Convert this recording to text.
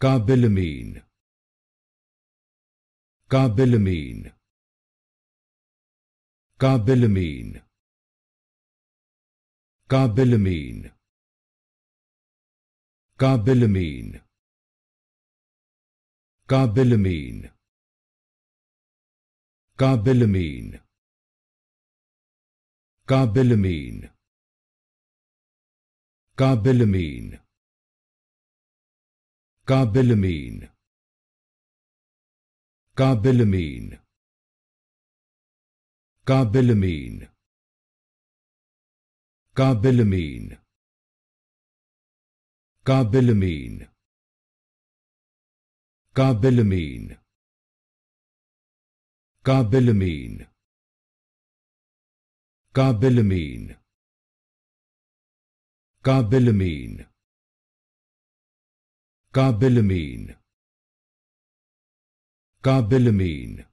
Kabilimin Kabilimin Kabilimin Kabilimin Kabilimin Kabilimin Kabilimin Kabilimin Carbilamine Carbilamine Carbilamine Carbilamine Carbilamine Carbilamine Carbilamine Carbilamine Kabilimin Kabilimin